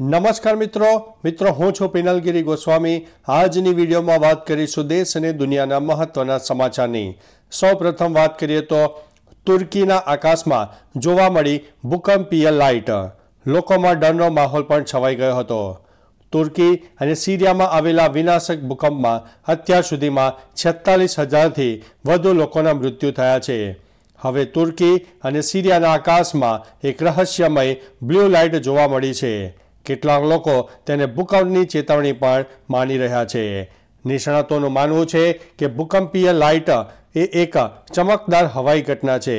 નમસ્કાર મિત્રો મિત્રો હું છું પિનલગીરી ગોસ્વામી આજની વિડીયોમાં વાત કરીશું દેશ અને દુનિયાના મહત્વના સમાચારની સૌપ્રથમ વાત કરીએ તો તુર્કીના આકાશમાં જોવા મળી ભૂકંપીય લાઇટ લોકોમાં ડરનો માહોલ પણ છવાઈ ગયો હતો તુર્કી અને સીરિયામાં આવેલા વિનાશક ભૂકંપમાં અત્યાર સુધીમાં છેતાલીસ હજારથી વધુ લોકોના મૃત્યુ થયા છે હવે તુર્કી અને સીરિયાના આકાશમાં એક રહસ્યમય બ્લુ લાઇટ જોવા મળી છે કેટલાક લોકો તેને ભૂકંપની ચેતવણી પણ માની રહ્યા છે નિષ્ણાતોનું માનવું છે કે ભૂકંપીય લાઇટ એ એક ચમકદાર હવાઈ ઘટના છે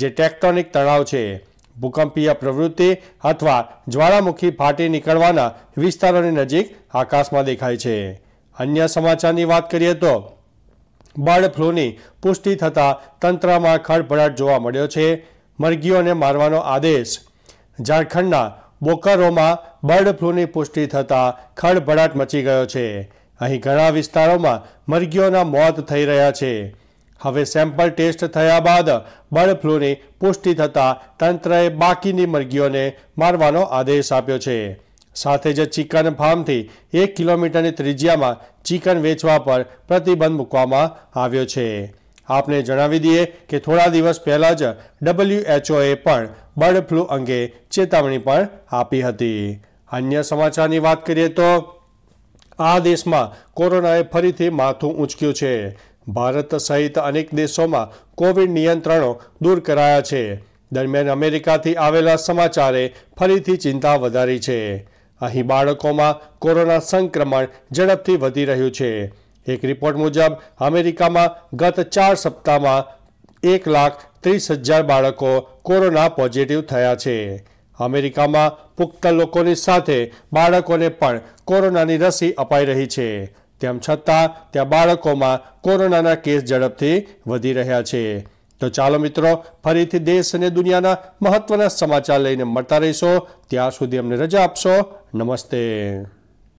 જે ટેક્ટોનિક તણાવ છે ભૂકંપીય પ્રવૃત્તિ અથવા જ્વાળામુખી ફાટી નીકળવાના વિસ્તારોની નજીક આકાશમાં દેખાય છે અન્ય સમાચારની વાત કરીએ તો બર્ડ ફ્લૂની પુષ્ટિ થતાં તંત્રમાં ખળભળાટ જોવા મળ્યો છે મરઘીઓને મારવાનો આદેશ ઝારખંડના બોકારોમાં બર્ડ ફ્લૂની પુષ્ટિ થતાં ખળભળાટ મચી ગયો છે અહીં ઘણા વિસ્તારોમાં મરઘીઓના મોત થઈ રહ્યા છે હવે સેમ્પલ ટેસ્ટ થયા બાદ બર્ડ ફ્લૂની પુષ્ટિ થતાં તંત્રએ બાકીની મરઘીઓને મારવાનો આદેશ આપ્યો છે સાથે જ ચિકન ફાર્મથી એક કિલોમીટરની ત્રિજ્યામાં ચિકન વેચવા પર પ્રતિબંધ મૂકવામાં આવ્યો છે આપને જણાવી દઈએ કે થોડા દિવસ પહેલાં જ ડબલ્યુએચઓએ પણ બર્ડ ફ્લૂ અંગે ચેતવણી પણ આપી હતી અન્ય સમાચારની વાત કરીએ તો આ દેશમાં કોરોનાએ ફરીથી માથું ઊંચક્યું છે ભારત સહિત અનેક દેશોમાં કોવિડ નિયંત્રણો દૂર કરાયા છે દરમિયાન અમેરિકાથી આવેલા સમાચારે ફરીથી ચિંતા વધારી છે અહીં બાળકોમાં કોરોના સંક્રમણ ઝડપથી વધી રહ્યું છે એક રિપોર્ટ મુજબ અમેરિકામાં ગત ચાર સપ્તાહમાં એક લાખ ત્રીસ હજાર બાળકો કોરોના પોઝિટિવ થયા છે અમેરિકામાં પુખ્ત લોકોની સાથે બાળકોને પણ કોરોનાની રસી અપાઈ રહી છે તેમ છતાં ત્યાં બાળકોમાં કોરોનાના કેસ ઝડપથી વધી રહ્યા છે તો ચાલો મિત્રો ફરીથી દેશ અને દુનિયાના મહત્વના સમાચાર લઈને મળતા રહીશો ત્યાં સુધી અમને રજા આપશો નમસ્તે